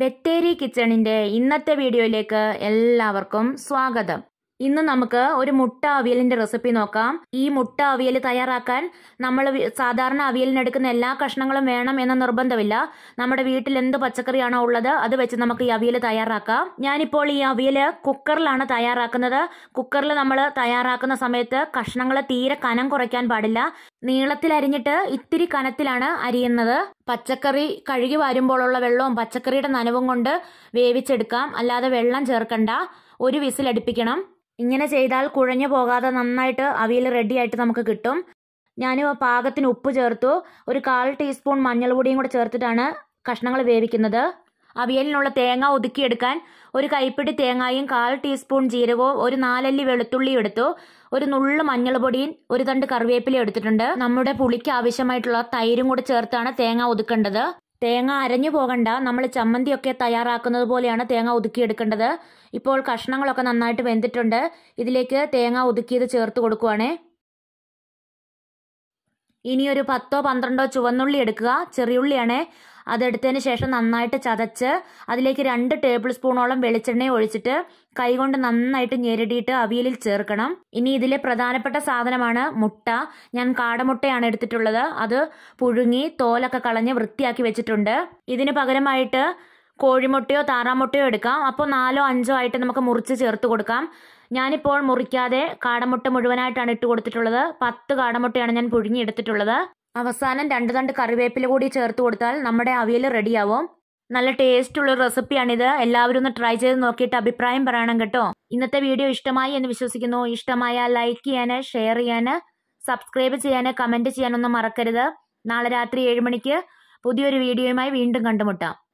ബത്തേരി കിച്ചണിൻ്റെ ഇന്നത്തെ വീഡിയോയിലേക്ക് എല്ലാവർക്കും സ്വാഗതം ഇന്ന് നമുക്ക് ഒരു മുട്ട അവിയലിന്റെ റെസിപ്പി നോക്കാം ഈ മുട്ട അവിയൽ തയ്യാറാക്കാൻ നമ്മൾ സാധാരണ അവിയലിനെടുക്കുന്ന എല്ലാ കഷ്ണങ്ങളും വേണം എന്ന നിർബന്ധമില്ല നമ്മുടെ വീട്ടിൽ എന്ത് പച്ചക്കറിയാണോ ഉള്ളത് അത് വെച്ച് നമുക്ക് ഈ അവിയൽ തയ്യാറാക്കാം ഞാനിപ്പോൾ ഈ അവിയൽ കുക്കറിലാണ് തയ്യാറാക്കുന്നത് കുക്കറിൽ നമ്മൾ തയ്യാറാക്കുന്ന സമയത്ത് കഷ്ണങ്ങൾ തീരെ കനം കുറയ്ക്കാൻ പാടില്ല നീളത്തിൽ അരിഞ്ഞിട്ട് ഇത്തിരി കനത്തിലാണ് അരിയുന്നത് പച്ചക്കറി കഴുകി വരുമ്പോഴുള്ള വെള്ളവും പച്ചക്കറിയുടെ നനവും കൊണ്ട് വേവിച്ചെടുക്കാം അല്ലാതെ വെള്ളം ചേർക്കണ്ട ഒരു വിസിൽ അടുപ്പിക്കണം ഇങ്ങനെ ചെയ്താൽ കുഴഞ്ഞു പോകാതെ നന്നായിട്ട് അവിയൽ റെഡിയായിട്ട് നമുക്ക് കിട്ടും ഞാൻ പാകത്തിന് ഉപ്പ് ചേർത്തു ഒരു കാൽ ടീസ്പൂൺ മഞ്ഞൾപ്പൊടിയും കൂടെ ചേർത്തിട്ടാണ് കഷ്ണങ്ങൾ വേവിക്കുന്നത് അവിയലിനുള്ള തേങ്ങ ഒതുക്കിയെടുക്കാൻ ഒരു കൈപ്പിടി തേങ്ങയും കാൽ ടീസ്പൂൺ ജീരകവും ഒരു നാലല്ലി വെളുത്തുള്ളിയും എടുത്തു ഒരു നുള്ളു മഞ്ഞൾപ്പൊടിയും ഒരു തണ്ട് കറിവേപ്പിലും എടുത്തിട്ടുണ്ട് നമ്മുടെ പുളിക്ക് ആവശ്യമായിട്ടുള്ള തൈരും കൂടെ ചേർത്താണ് തേങ്ങ ഒതുക്കേണ്ടത് തേങ്ങ അരഞ്ഞു പോകണ്ട നമ്മൾ ചമ്മന്തിയൊക്കെ തയ്യാറാക്കുന്നത് പോലെയാണ് തേങ്ങ ഒതുക്കിയെടുക്കേണ്ടത് ഇപ്പോൾ കഷ്ണങ്ങളൊക്കെ നന്നായിട്ട് വെന്തിട്ടുണ്ട് ഇതിലേക്ക് തേങ്ങ ഒതുക്കിയത് ചേർത്ത് കൊടുക്കുവാണേ ഇനിയൊരു പത്തോ പന്ത്രണ്ടോ ചുവന്നുള്ളി എടുക്കുക ചെറിയുള്ളിയാണേ അതെടുത്തതിന് ശേഷം നന്നായിട്ട് ചതച്ച് അതിലേക്ക് രണ്ട് ടേബിൾ സ്പൂണോളം വെളിച്ചെണ്ണ ഒഴിച്ചിട്ട് കൈകൊണ്ട് നന്നായിട്ട് ഞെരടിയിട്ട് അവിയലിൽ ചേർക്കണം ഇനി ഇതിലെ പ്രധാനപ്പെട്ട സാധനമാണ് മുട്ട ഞാൻ കാടമുട്ടയാണ് എടുത്തിട്ടുള്ളത് അത് പുഴുങ്ങി തോലൊക്കെ കളഞ്ഞ് വൃത്തിയാക്കി വെച്ചിട്ടുണ്ട് ഇതിന് പകരമായിട്ട് കോഴിമുട്ടയോ താറാമുട്ടയോ എടുക്കാം അപ്പോൾ നാലോ അഞ്ചോ ആയിട്ട് നമുക്ക് മുറിച്ച് ചേർത്ത് കൊടുക്കാം ഞാനിപ്പോൾ മുറിക്കാതെ കാടമുട്ട മുഴുവനായിട്ടാണ് ഇട്ട് കൊടുത്തിട്ടുള്ളത് പത്ത് കാടമുട്ടയാണ് ഞാൻ പുഴുങ്ങി എടുത്തിട്ടുള്ളത് അവസാനം രണ്ട് തണ്ട് കറിവേപ്പില കൂടി ചേർത്ത് കൊടുത്താൽ നമ്മുടെ അവിയൽ റെഡിയാവും നല്ല ടേസ്റ്റ് ഉള്ള റെസിപ്പിയാണിത് എല്ലാവരും ഒന്ന് ട്രൈ ചെയ്ത് നോക്കിയിട്ട് അഭിപ്രായം പറയണം കേട്ടോ ഇന്നത്തെ വീഡിയോ ഇഷ്ടമായി എന്ന് വിശ്വസിക്കുന്നു ഇഷ്ടമായ ലൈക്ക് ചെയ്യാൻ ഷെയർ ചെയ്യാൻ സബ്സ്ക്രൈബ് ചെയ്യാൻ കമൻറ്റ് ചെയ്യാനൊന്നും മറക്കരുത് നാളെ രാത്രി ഏഴ് മണിക്ക് പുതിയൊരു വീഡിയോയുമായി വീണ്ടും കണ്ടുമുട്ടാം